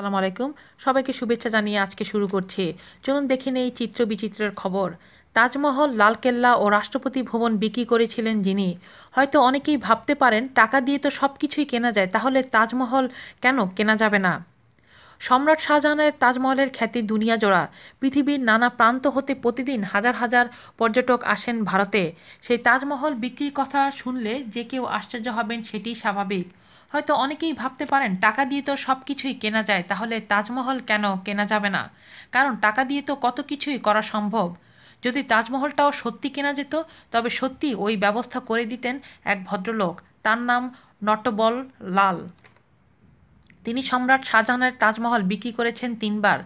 আসসালামু আলাইকুম সবাইকে শুভেচ্ছা জানিয়ে আজকে শুরু করছি চলুন দেখে নেই চিত্র বিচিত্রের খবর তাজমহল লালকেল্লা ও রাষ্ট্রপতি ভবন বিক্রি করেছিলেন যিনি হয়তো অনেকেই ভাবতে পারেন টাকা দিয়ে তো সব কিছুই কেনা যায় তাহলে তাজমহল কেন কেনা যাবে না সম্রাট শাহজাহানের তাজমহলের খ্যাতি দুনিয়া জোড়া পৃথিবীর নানা প্রান্ত হতে প্রতিদিন হাজার হাজার পর্যটক আসেন ভারতে সেই তাজমহল বিক্রির কথা শুনলে যে কেউ আশ্চর্য হবেন সেটি স্বাভাবিক হয়তো অনেকেই ভাবতে পারেন টাকা দিয়ে তো সব কিছুই কেনা যায় তাহলে তাজমহল কেন কেনা যাবে না কারণ টাকা দিয়ে তো কত কিছুই করা সম্ভব যদি তাজমহলটাও সত্যি কেনা যেত তবে সত্যি ওই ব্যবস্থা করে দিতেন এক ভদ্রলোক তার নাম নটবল লাল তিনি সম্রাট শাহজাহানের তাজমহল বিক্রি করেছেন তিনবার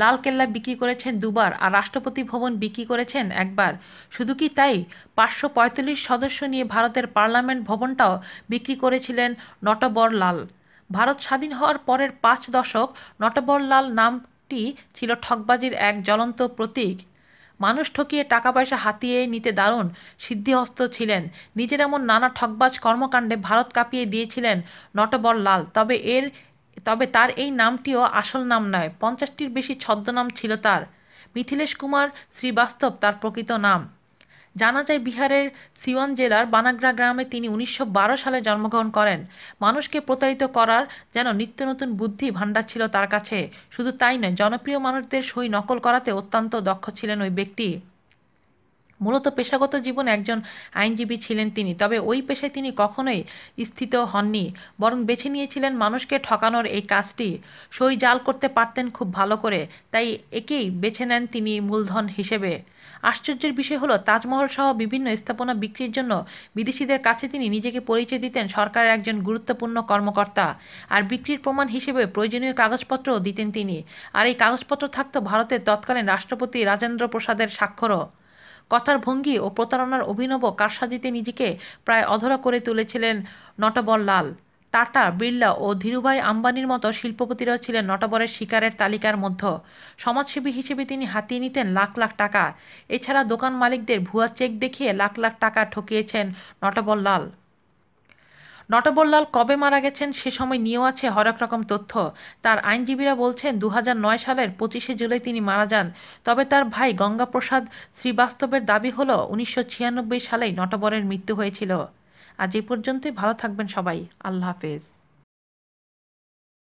লালকেল্লা বিক্রি করেছেন দুবার আর রাষ্ট্রপতি ভবন বিক্রি করেছেন একবার শুধু কি তাই পাঁচশো পঁয়তাল্লিশ সদস্য নিয়ে ভারতের পার্লামেন্ট ভবনটাও বিক্রি করেছিলেন নটবর লাল ভারত স্বাধীন হওয়ার পরের পাঁচ দশক নটবর লাল নামটি ছিল ঠকবাজির এক জ্বলন্ত প্রতীক মানুষ ঠকিয়ে টাকা পয়সা হাতিয়ে নিতে দারুণ সিদ্ধিহস্ত ছিলেন নিজের এমন নানা ঠকবাজ কর্মকাণ্ডে ভারত কাঁপিয়ে দিয়েছিলেন নটবর লাল তবে এর তবে তার এই নামটিও আসল নাম নয় পঞ্চাশটির বেশি ছদ্মনাম ছিল তার মিথিলেশ কুমার শ্রীবাস্তব তার প্রকৃত নাম জানা যায় বিহারের সিওয়ান জেলার বানাগ্রা গ্রামে তিনি উনিশশো সালে জন্মগ্রহণ করেন মানুষকে প্রতারিত করার যেন নিত্য নতুন বুদ্ধি ভাণ্ডার ছিল তার কাছে শুধু তাই নয় জনপ্রিয় মানুষদের সই নকল করাতে অত্যন্ত দক্ষ ছিলেন ওই ব্যক্তি মূলত পেশাগত জীবন একজন আইনজীবী ছিলেন তিনি তবে ওই পেশায় তিনি কখনোই স্থিত হননি বরং বেছে নিয়েছিলেন মানুষকে ঠকানোর এই কাজটি সই জাল করতে পারতেন খুব ভালো করে তাই একেই বেছে নেন তিনি মূলধন হিসেবে আশ্চর্যের বিষয় হলো তাজমহল সহ বিভিন্ন স্থাপনা বিক্রির জন্য বিদেশিদের কাছে তিনি নিজেকে পরিচয় দিতেন সরকারের একজন গুরুত্বপূর্ণ কর্মকর্তা আর বিক্রির প্রমাণ হিসেবে প্রয়োজনীয় কাগজপত্রও দিতেন তিনি আর এই কাগজপত্র থাকত ভারতের তৎকালীন রাষ্ট্রপতি রাজেন্দ্র প্রসাদের স্বাক্ষরও কথার ভঙ্গি ও প্রতারণার অভিনব কারসাজিতে নিজেকে প্রায় অধরা করে তুলেছিলেন নটবর লাল টাটা বিড়লা ও ধীরুভাই আম্বানির মতো শিল্পপতিরাও ছিলেন নটবরের শিকারের তালিকার মধ্যে সমাজসেবী হিসেবে তিনি হাতিয়ে নিতেন লাখ লাখ টাকা এছাড়া দোকান মালিকদের ভুয়া চেক দেখিয়ে লাখ লাখ টাকা ঠকিয়েছেন নটবর লাল নটবরলাল কবে মারা গেছেন সে সময় নিয়েও আছে হরেক রকম তথ্য তার আইনজীবীরা বলছেন দু সালের পঁচিশে জুলাই তিনি মারা যান তবে তার ভাই গঙ্গাপ্রসাদ শ্রীবাস্তবের দাবি হল উনিশশো সালেই নটবরের মৃত্যু হয়েছিল আজ এই পর্যন্তই ভালো থাকবেন সবাই আল্লাহ হাফেজ